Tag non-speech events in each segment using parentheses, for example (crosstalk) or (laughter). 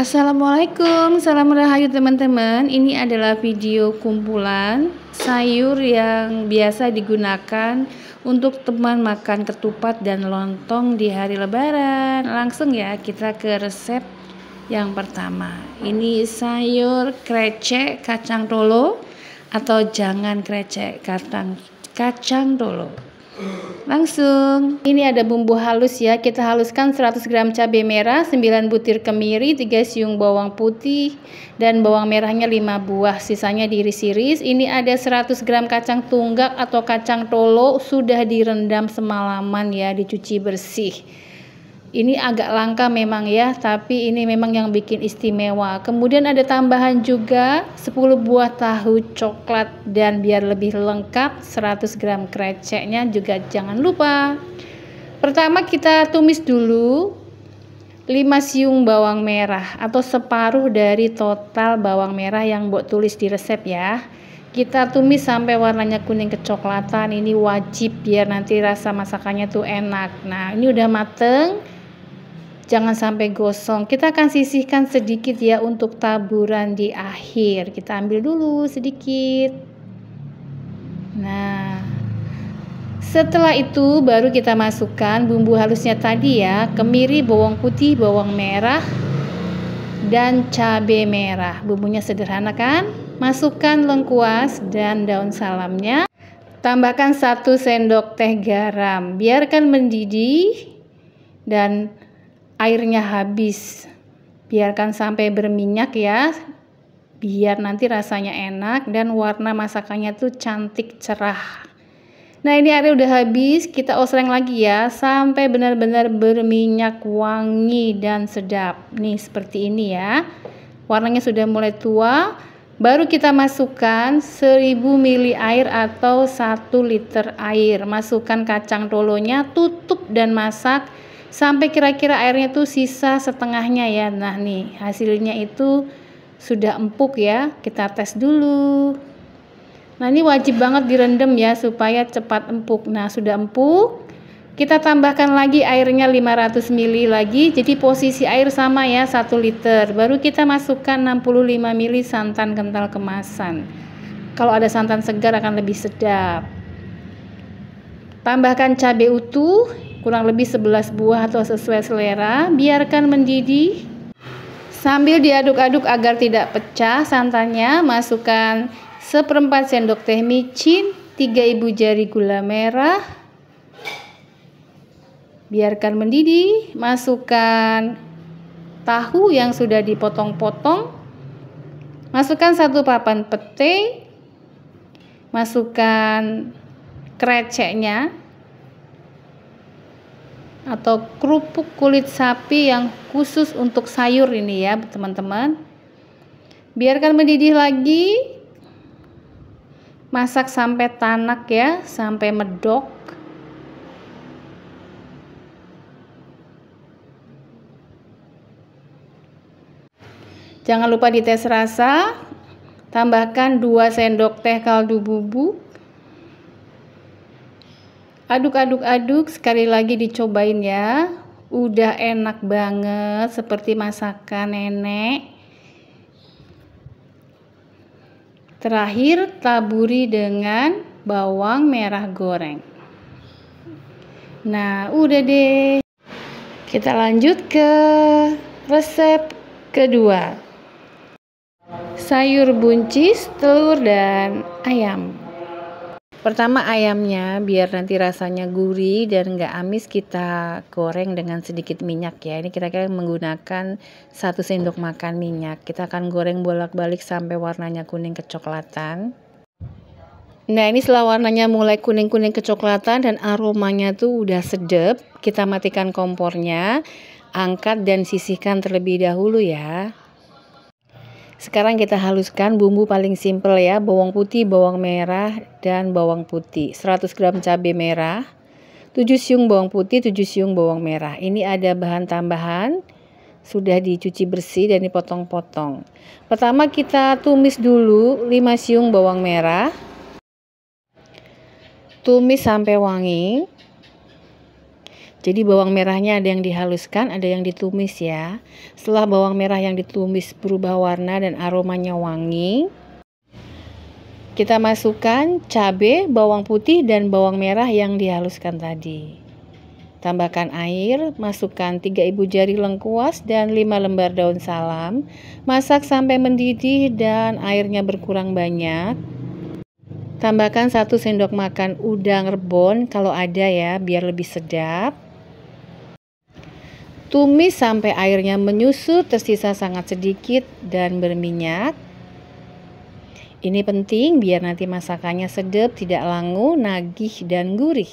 Assalamualaikum, salam rahayu teman-teman. Ini adalah video kumpulan sayur yang biasa digunakan untuk teman makan ketupat dan lontong di hari lebaran. Langsung ya kita ke resep yang pertama. Ini sayur krecek kacang tolo atau jangan krecek kacang kacang dolo. Langsung. Ini ada bumbu halus ya. Kita haluskan 100 gram cabai merah, 9 butir kemiri, 3 siung bawang putih, dan bawang merahnya 5 buah. Sisanya diiris-iris. Ini ada 100 gram kacang tunggak atau kacang tolo sudah direndam semalaman ya, dicuci bersih ini agak langka memang ya, tapi ini memang yang bikin istimewa. Kemudian ada tambahan juga 10 buah tahu coklat dan biar lebih lengkap 100 gram kreceknya juga jangan lupa. Pertama kita tumis dulu 5 siung bawang merah atau separuh dari total bawang merah yang buat tulis di resep ya. Kita tumis sampai warnanya kuning kecoklatan. Ini wajib biar nanti rasa masakannya tuh enak. Nah, ini udah mateng jangan sampai gosong. Kita akan sisihkan sedikit ya untuk taburan di akhir. Kita ambil dulu sedikit. Nah, setelah itu baru kita masukkan bumbu halusnya tadi ya, kemiri, bawang putih, bawang merah, dan cabai merah. Bumbunya sederhana kan? Masukkan lengkuas dan daun salamnya. Tambahkan 1 sendok teh garam. Biarkan mendidih dan airnya habis. Biarkan sampai berminyak ya, biar nanti rasanya enak dan warna masakannya tuh cantik cerah. Nah ini airnya udah habis, kita osreng lagi ya sampai benar-benar berminyak wangi dan sedap. Nih seperti ini ya, warnanya sudah mulai tua. Baru kita masukkan 1000 ml air atau 1 liter air. Masukkan kacang dolonya, tutup dan masak sampai kira-kira airnya tuh sisa setengahnya ya nah nih hasilnya itu sudah empuk ya kita tes dulu nah ini wajib banget direndam ya supaya cepat empuk nah sudah empuk kita tambahkan lagi airnya 500 ml lagi jadi posisi air sama ya 1 liter baru kita masukkan 65 ml santan kental kemasan kalau ada santan segar akan lebih sedap tambahkan cabai utuh kurang lebih 11 buah atau sesuai selera, biarkan mendidih. Sambil diaduk-aduk agar tidak pecah santannya, masukkan seperempat sendok teh micin, 3 ibu jari gula merah. Biarkan mendidih, masukkan tahu yang sudah dipotong-potong. Masukkan satu papan pete. Masukkan kreceknya atau kerupuk kulit sapi yang khusus untuk sayur ini ya teman-teman biarkan mendidih lagi masak sampai tanak ya sampai medok jangan lupa dites rasa tambahkan 2 sendok teh kaldu bubuk Aduk-aduk-aduk sekali lagi dicobain ya. Udah enak banget seperti masakan nenek. Terakhir taburi dengan bawang merah goreng. Nah, udah deh. Kita lanjut ke resep kedua. Sayur buncis, telur dan ayam. Pertama ayamnya biar nanti rasanya gurih dan nggak amis kita goreng dengan sedikit minyak ya. Ini kira-kira menggunakan satu sendok makan minyak. Kita akan goreng bolak-balik sampai warnanya kuning kecoklatan. Nah ini setelah warnanya mulai kuning-kuning kecoklatan dan aromanya tuh udah sedep. Kita matikan kompornya, angkat dan sisihkan terlebih dahulu ya. Sekarang kita haluskan bumbu paling simple ya, bawang putih, bawang merah, dan bawang putih. 100 gram cabai merah, 7 siung bawang putih, 7 siung bawang merah. Ini ada bahan tambahan, sudah dicuci bersih dan dipotong-potong. Pertama kita tumis dulu 5 siung bawang merah. Tumis sampai wangi. Jadi bawang merahnya ada yang dihaluskan, ada yang ditumis ya. Setelah bawang merah yang ditumis berubah warna dan aromanya wangi, kita masukkan cabai, bawang putih dan bawang merah yang dihaluskan tadi. Tambahkan air, masukkan 3 ibu jari lengkuas dan 5 lembar daun salam. Masak sampai mendidih dan airnya berkurang banyak. Tambahkan 1 sendok makan udang rebon kalau ada ya, biar lebih sedap. Tumis sampai airnya menyusut, tersisa sangat sedikit dan berminyak. Ini penting biar nanti masakannya sedap, tidak langu, nagih, dan gurih.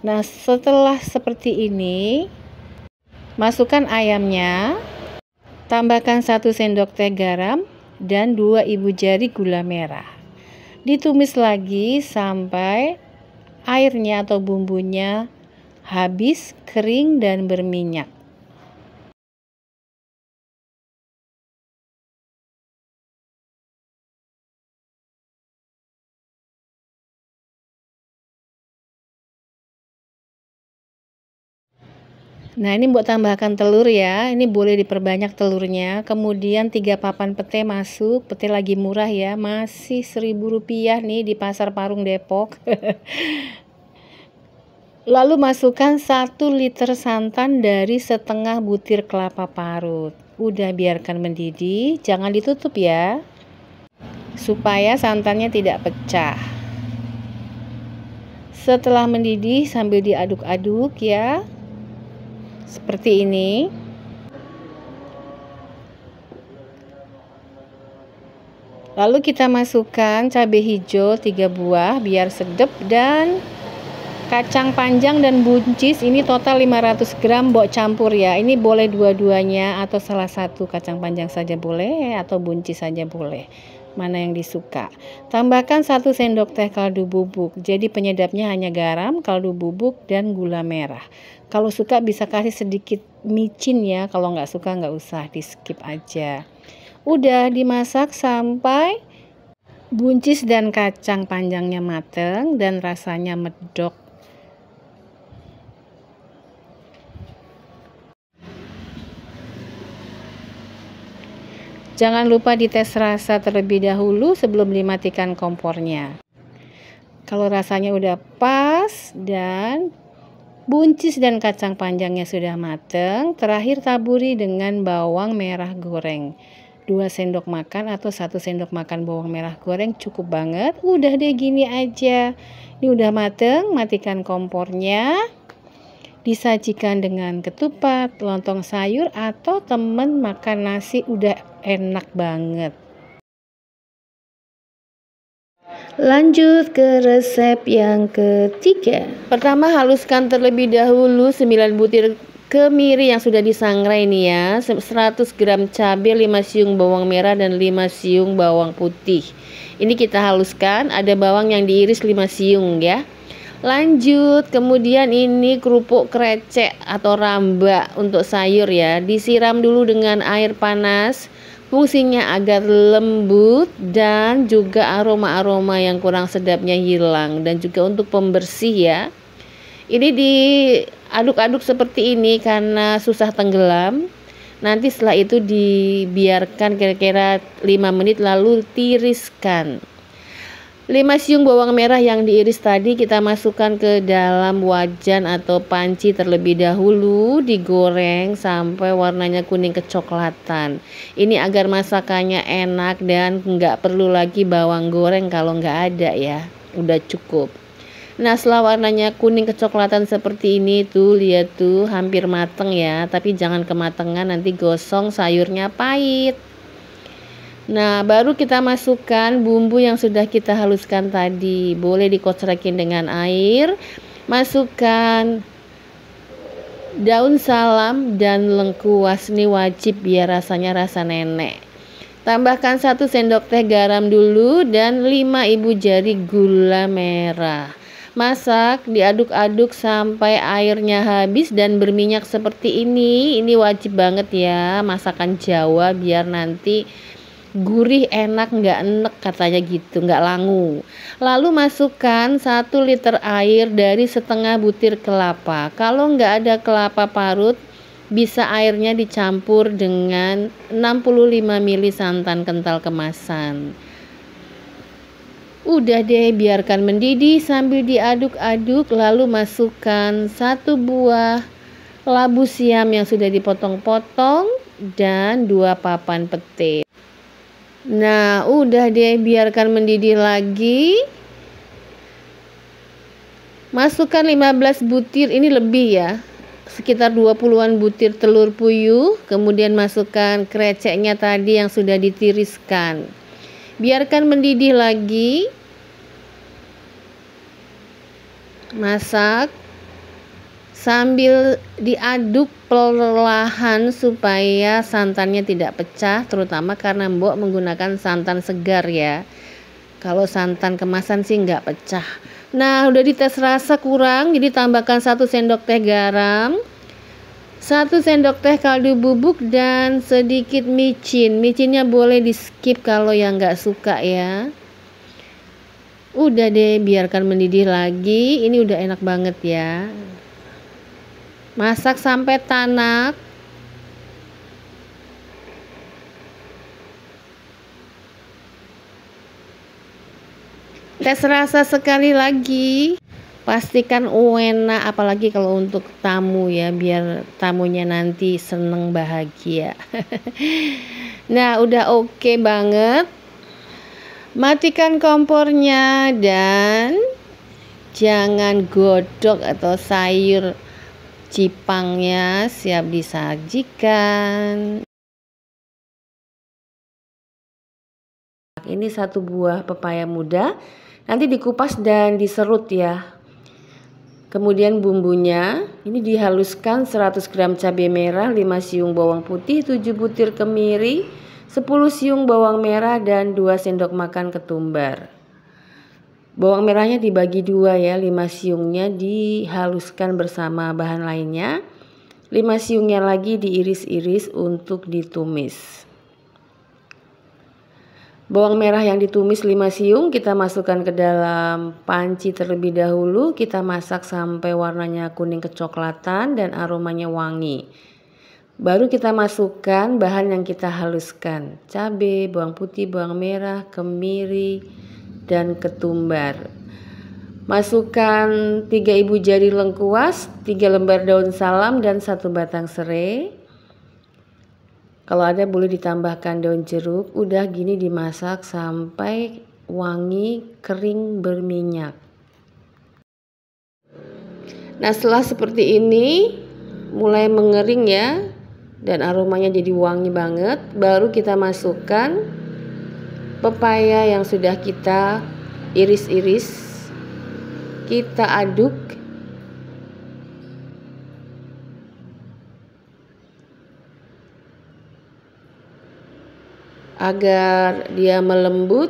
Nah, setelah seperti ini, masukkan ayamnya, tambahkan 1 sendok teh garam, dan 2 ibu jari gula merah. Ditumis lagi sampai airnya atau bumbunya habis, kering, dan berminyak. Nah, ini buat tambahkan telur ya. Ini boleh diperbanyak telurnya. Kemudian tiga papan pete masuk. Pete lagi murah ya. Masih seribu rupiah nih di Pasar Parung Depok. (laughs) Lalu masukkan satu liter santan dari setengah butir kelapa parut. Udah biarkan mendidih, jangan ditutup ya. Supaya santannya tidak pecah. Setelah mendidih sambil diaduk-aduk ya seperti ini lalu kita masukkan cabai hijau 3 buah biar sedap dan kacang panjang dan buncis ini total 500 gram bok campur ya ini boleh dua-duanya atau salah satu kacang panjang saja boleh atau buncis saja boleh mana yang disuka tambahkan satu sendok teh kaldu bubuk jadi penyedapnya hanya garam kaldu bubuk dan gula merah kalau suka bisa kasih sedikit micin ya, kalau nggak suka nggak usah di skip aja. Udah dimasak sampai buncis dan kacang panjangnya mateng dan rasanya medok. Jangan lupa dites rasa terlebih dahulu sebelum dimatikan kompornya. Kalau rasanya udah pas dan Buncis dan kacang panjangnya sudah matang, terakhir taburi dengan bawang merah goreng. 2 sendok makan atau 1 sendok makan bawang merah goreng cukup banget. Udah deh gini aja. Ini udah mateng, matikan kompornya. Disajikan dengan ketupat, lontong sayur atau temen makan nasi udah enak banget. Lanjut ke resep yang ketiga. Pertama haluskan terlebih dahulu 9 butir kemiri yang sudah disangrai nih ya. 100 gram cabai, 5 siung bawang merah dan 5 siung bawang putih. Ini kita haluskan, ada bawang yang diiris 5 siung ya. Lanjut, kemudian ini kerupuk krecek atau rambak untuk sayur ya. Disiram dulu dengan air panas Fungsinya agar lembut dan juga aroma-aroma yang kurang sedapnya hilang dan juga untuk pembersih ya. Ini diaduk-aduk seperti ini karena susah tenggelam. Nanti setelah itu dibiarkan kira-kira 5 menit lalu tiriskan. 5 siung bawang merah yang diiris tadi kita masukkan ke dalam wajan atau panci terlebih dahulu digoreng sampai warnanya kuning kecoklatan ini agar masakannya enak dan nggak perlu lagi bawang goreng kalau nggak ada ya udah cukup nah setelah warnanya kuning kecoklatan seperti ini tuh lihat tuh hampir mateng ya tapi jangan kematangan nanti gosong sayurnya pahit Nah, baru kita masukkan bumbu yang sudah kita haluskan tadi. Boleh dikocrekin dengan air. Masukkan daun salam dan lengkuas ini wajib biar ya, rasanya rasa nenek. Tambahkan 1 sendok teh garam dulu dan 5 ibu jari gula merah. Masak, diaduk-aduk sampai airnya habis dan berminyak seperti ini. Ini wajib banget ya, masakan Jawa biar nanti gurih enak nggak enek katanya gitu nggak langu lalu masukkan 1 liter air dari setengah butir kelapa kalau nggak ada kelapa parut bisa airnya dicampur dengan 65 ml santan kental kemasan. Udah deh biarkan mendidih sambil diaduk-aduk lalu masukkan satu buah labu siam yang sudah dipotong-potong dan dua papan pete. Nah, udah dia biarkan mendidih lagi. Masukkan 15 butir ini lebih ya. Sekitar 20-an butir telur puyuh, kemudian masukkan kreceknya tadi yang sudah ditiriskan. Biarkan mendidih lagi. Masak sambil diaduk perlahan supaya santannya tidak pecah terutama karena mbok menggunakan santan segar ya kalau santan kemasan sih nggak pecah nah udah dites rasa kurang jadi tambahkan satu sendok teh garam satu sendok teh kaldu bubuk dan sedikit micin micinnya boleh di skip kalau yang nggak suka ya udah deh biarkan mendidih lagi ini udah enak banget ya masak sampai tanak tes rasa sekali lagi pastikan enak apalagi kalau untuk tamu ya biar tamunya nanti seneng bahagia (laughs) nah udah oke okay banget matikan kompornya dan jangan godok atau sayur Cipangnya siap disajikan. Ini satu buah pepaya muda. Nanti dikupas dan diserut ya. Kemudian bumbunya, ini dihaluskan 100 gram cabai merah, 5 siung bawang putih, 7 butir kemiri, 10 siung bawang merah dan 2 sendok makan ketumbar. Bawang merahnya dibagi dua ya, lima siungnya dihaluskan bersama bahan lainnya. Lima siungnya lagi diiris-iris untuk ditumis. Bawang merah yang ditumis lima siung kita masukkan ke dalam panci terlebih dahulu. Kita masak sampai warnanya kuning kecoklatan dan aromanya wangi. Baru kita masukkan bahan yang kita haluskan. Cabai, bawang putih, bawang merah, kemiri, dan ketumbar. Masukkan 3 ibu jari lengkuas, 3 lembar daun salam dan 1 batang serai. Kalau ada boleh ditambahkan daun jeruk. Udah gini dimasak sampai wangi kering berminyak. Nah, setelah seperti ini mulai mengering ya dan aromanya jadi wangi banget, baru kita masukkan pepaya yang sudah kita iris-iris kita aduk agar dia melembut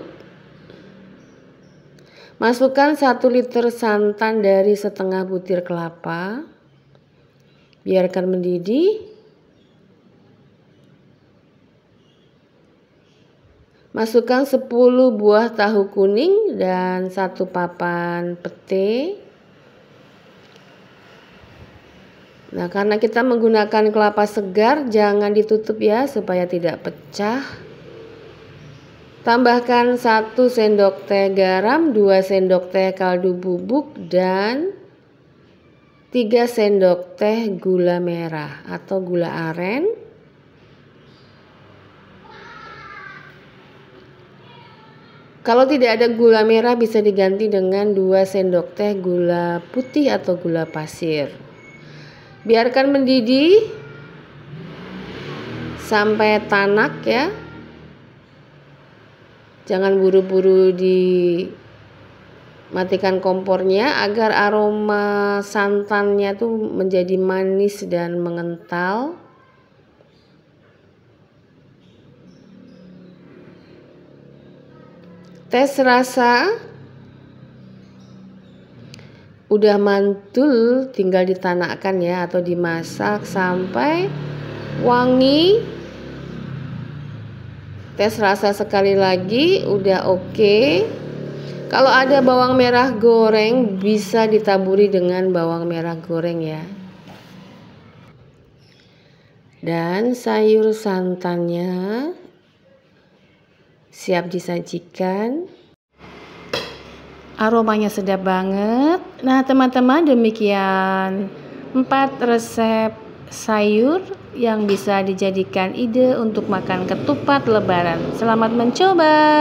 masukkan satu liter santan dari setengah butir kelapa biarkan mendidih Masukkan 10 buah tahu kuning dan satu papan pete. Nah, karena kita menggunakan kelapa segar, jangan ditutup ya supaya tidak pecah. Tambahkan 1 sendok teh garam, 2 sendok teh kaldu bubuk dan 3 sendok teh gula merah atau gula aren. Kalau tidak ada gula merah bisa diganti dengan 2 sendok teh gula putih atau gula pasir. Biarkan mendidih sampai tanak ya. Jangan buru-buru di matikan kompornya agar aroma santannya tuh menjadi manis dan mengental. Tes rasa udah mantul tinggal ditanakkan ya atau dimasak sampai wangi tes rasa sekali lagi udah oke okay. kalau ada bawang merah goreng bisa ditaburi dengan bawang merah goreng ya dan sayur santannya Siap disajikan. Aromanya sedap banget. Nah, teman-teman, demikian 4 resep sayur yang bisa dijadikan ide untuk makan ketupat lebaran. Selamat mencoba.